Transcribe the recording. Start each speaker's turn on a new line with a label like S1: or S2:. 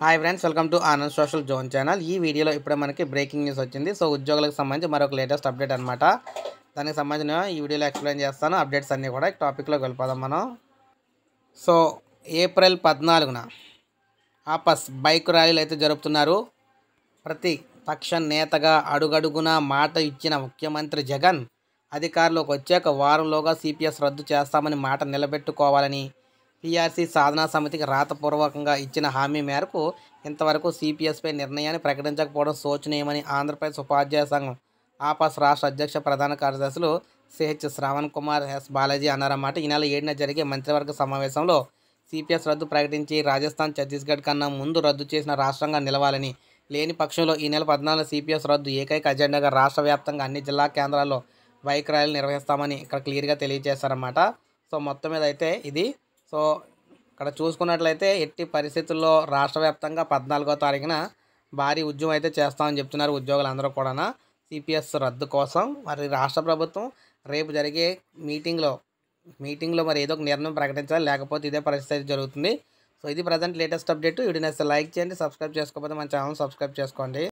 S1: hi friends welcome to Anand social zone channel ఈ వీడియోలో ఇప్పుడే మనకి బ్రేకింగ్ న్యూస్ వచ్చింది సో ఉద్యోగులకు సంబంధించి మరొక లేటెస్ట్ అప్డేట్ అనమాట దానికి సంబంధించిన ఈ వీడియోలో ఎక్స్ప్లెయిన్ చేస్తాను అప్డేట్స్ అన్నీ కూడా టాపిక్లో వెళ్ళిపోదాం మనం సో ఏప్రిల్ పద్నాలుగున ఆపస్ బైక్ ర్యాలీలు అయితే జరుపుతున్నారు ప్రతి పక్ష నేతగా అడుగడుగున మాట ఇచ్చిన ముఖ్యమంత్రి జగన్ అధికారులకు వచ్చాక వారంలోగా సిపిఎస్ రద్దు చేస్తామని మాట నిలబెట్టుకోవాలని పీఆర్సీ సాధనా సమితికి రాతపూర్వకంగా ఇచ్చిన హామీ మేరకు ఇంతవరకు సిపిఎస్పై నిర్ణయాన్ని ప్రకటించకపోవడం శోచనీయమని ఆంధ్రప్రదేశ్ ఉపాధ్యాయ సంఘం ఆపాస్ రాష్ట్ర అధ్యక్ష ప్రధాన కార్యదర్శులు సిహెచ్ శ్రావణ్ కుమార్ ఎస్ బాలాజీ అన్నారన్నమాట ఈ నెల ఏడున జరిగే మంత్రివర్గ సమావేశంలో సిపిఎస్ రద్దు ప్రకటించి రాజస్థాన్ ఛత్తీస్గఢ్ కన్నా ముందు రద్దు చేసిన రాష్ట్రంగా నిలవాలని లేని పక్షంలో ఈ నెల పద్నాలుగు సిపిఎస్ రద్దు ఏకైక అజెండాగా రాష్ట్ర వ్యాప్తంగా అన్ని జిల్లా కేంద్రాల్లో బైక్ ర్యాలీలు నిర్వహిస్తామని ఇక్కడ క్లియర్గా తెలియజేశారన్నమాట సో మొత్తం మీద అయితే ఇది సో ఇక్కడ చూసుకున్నట్లయితే ఎట్టి పరిస్థితుల్లో రాష్ట్ర వ్యాప్తంగా పద్నాలుగో తారీఖున భారీ ఉద్యమం అయితే చేస్తామని చెప్తున్నారు ఉద్యోగులందరూ కూడా సిపిఎస్ రద్దు కోసం మరి రాష్ట్ర ప్రభుత్వం రేపు జరిగే మీటింగ్లో మీటింగ్లో మరి ఏదో ఒక నిర్ణయం ప్రకటించాలి లేకపోతే ఇదే పరిస్థితి జరుగుతుంది సో ఇది ప్రజెంట్ లేటెస్ట్ అప్డేట్ వీడియో నచ్చితే లైక్ చేయండి సబ్స్క్రైబ్ చేసుకోకపోతే మన ఛానల్ సబ్స్క్రైబ్ చేసుకోండి